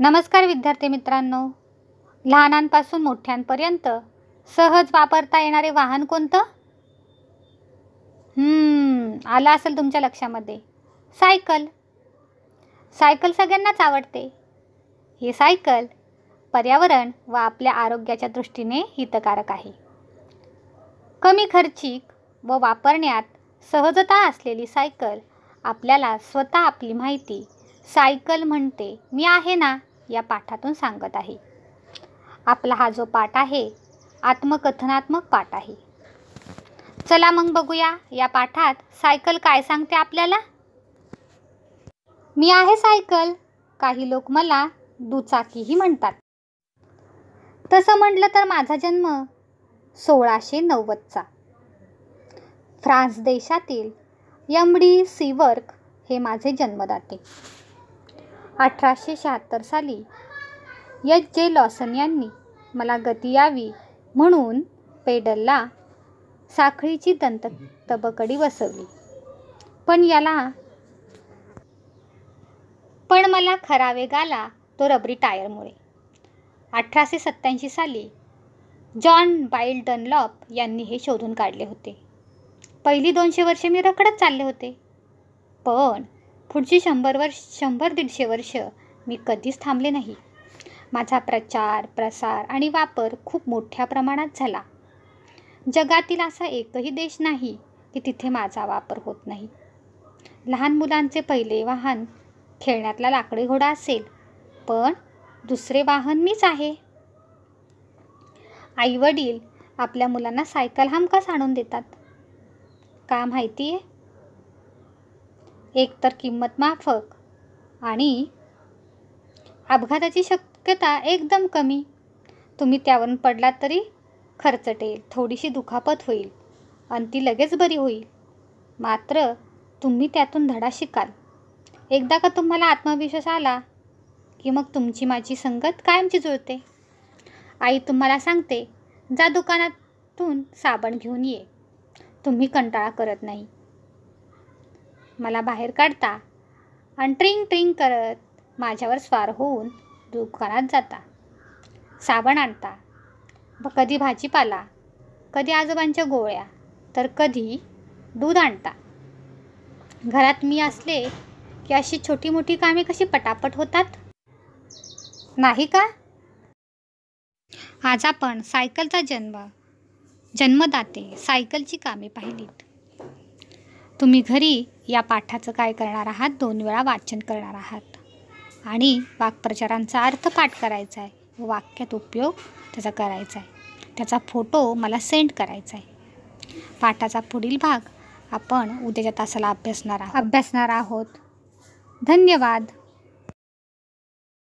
नमस्कार विद्यार्थी मित्रांनो लहानांपासून मोठ्यांपर्यंत सहज वापरता येणारे वाहन कोणतं आलं असेल तुमच्या लक्षामध्ये सायकल सायकल सगळ्यांनाच आवडते ही सायकल पर्यावरण व आपल्या आरोग्याच्या दृष्टीने हितकारक आहे कमी खर्चिक व वापरण्यात सहजता असलेली सायकल आपल्याला स्वतः आपली माहिती सायकल म्हणते मी आहे ना या पाठातून सांगत आहे आपला हा जो पाठ आहे आत्मकथनात्मक पाठ आहे चला मग बघूया या पाठात सायकल काय सांगते आपल्याला मी आहे सायकल काही लोक मला दुचाकीही म्हणतात तसं म्हटलं तर माझा जन्म सोळाशे नव्वदचा फ्रान्स देशातील यमडी सीवर्क हे माझे जन्मदाते अठराशे शहात्तर साली यच जे लॉसन यांनी मला गती यावी म्हणून पेडलला साखळीची दंत तबकडी बसवली पण याला पण मला खरा वेग आला तो रबरी टायरमुळे अठराशे सत्त्याऐंशी साली जॉन बाईल डनलॉप यांनी हे शोधून काढले होते पहिली दोनशे वर्षे मी रखडत चालले होते पण पुढची शंभर वर्ष शंभर दीडशे वर्ष मी कधीच थांबले नाही माझा प्रचार प्रसार आणि वापर खूप मोठ्या प्रमाणात झाला जगातील असा एकही देश नाही की तिथे माझा वापर होत नाही लहान मुलांचे पहिले वाहन खेळण्यातला लाकडी घोडा असेल पण दुसरे वाहन मीच आहे आई वडील आपल्या मुलांना सायकल हमखास आणून देतात का माहिती आहे एकतर किंमत माफक आणि अपघाताची शक्यता एकदम कमी तुम्ही त्यावरून पडलात तरी खर्चटेल थोडीशी दुखापत होईल आणि ती लगेच बरी होईल मात्र तुम्ही त्यातून धडा शिकाल एकदा का तुम्हाला आत्मविश्वास आला की मग तुमची माझी संगत कायमची जुळते आई तुम्हाला सांगते जा दुकानातून साबण घेऊन ये तुम्ही कंटाळा करत नाही मला बाहेर काढता आणि ट्रिंग ट्रिंग करत माझ्यावर स्वार होऊन दुकानात जाता साबण आणता कधी भाजीपाला कधी आजोबांच्या गोळ्या तर कधी दूध आणता घरात मी असले की अशी छोटी मोठी कामे कशी पटापट होतात नाही का आज आपण सायकलचा जन्म जन्मदाते सायकलची कामे पाहिलीत तुम्ही घरी या पाठाचं काय करणार आहात दोन वेळा वाचन करणार आहात आणि वाक्प्रचारांचा अर्थ पाठ करायचा आहे व वाक्यात उपयोग त्याचा करायचा आहे त्याचा फोटो मला सेंड करायचा आहे पाठाचा पुढील भाग आपण उद्याच्या तासाला अभ्यासणार आहोत अभ्यासणार आहोत धन्यवाद